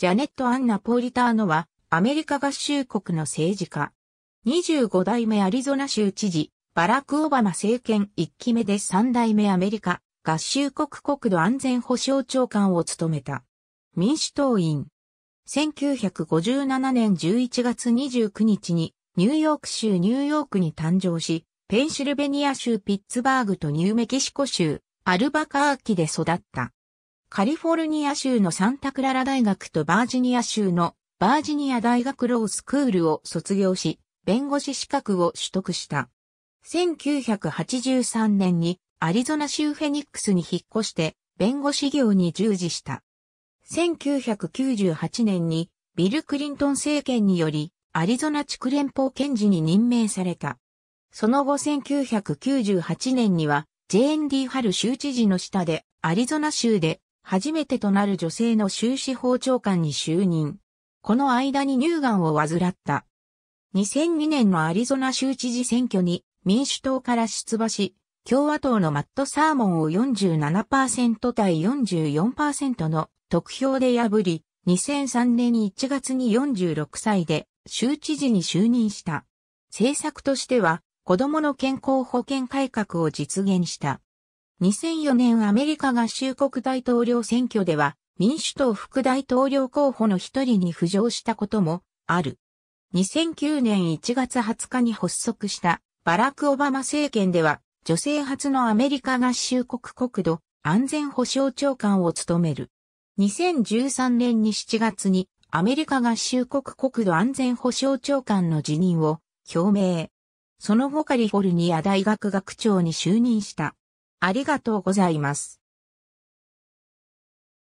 ジャネット・アンナ・ポーリターノは、アメリカ合衆国の政治家。25代目アリゾナ州知事、バラク・オバマ政権1期目で3代目アメリカ合衆国国土安全保障長官を務めた。民主党員。1957年11月29日にニューヨーク州ニューヨークに誕生し、ペンシルベニア州ピッツバーグとニューメキシコ州アルバカーキで育った。カリフォルニア州のサンタクララ大学とバージニア州のバージニア大学ロースクールを卒業し、弁護士資格を取得した。1983年にアリゾナ州フェニックスに引っ越して弁護士業に従事した。1998年にビル・クリントン政権によりアリゾナ地区連邦検事に任命された。その後1998年には JND ハル州知事の下でアリゾナ州で初めてとなる女性の修士法長官に就任。この間に乳がんを患った。2002年のアリゾナ州知事選挙に民主党から出馬し、共和党のマット・サーモンを47%対44%の得票で破り、2003年1月に46歳で州知事に就任した。政策としては、子供の健康保険改革を実現した。2004年アメリカ合衆国大統領選挙では民主党副大統領候補の一人に浮上したこともある。2009年1月20日に発足したバラク・オバマ政権では女性初のアメリカ合衆国国土安全保障長官を務める。2013年に7月にアメリカ合衆国国土安全保障長官の辞任を表明。その後カリフォルニア大学学長に就任した。ありがとうございます。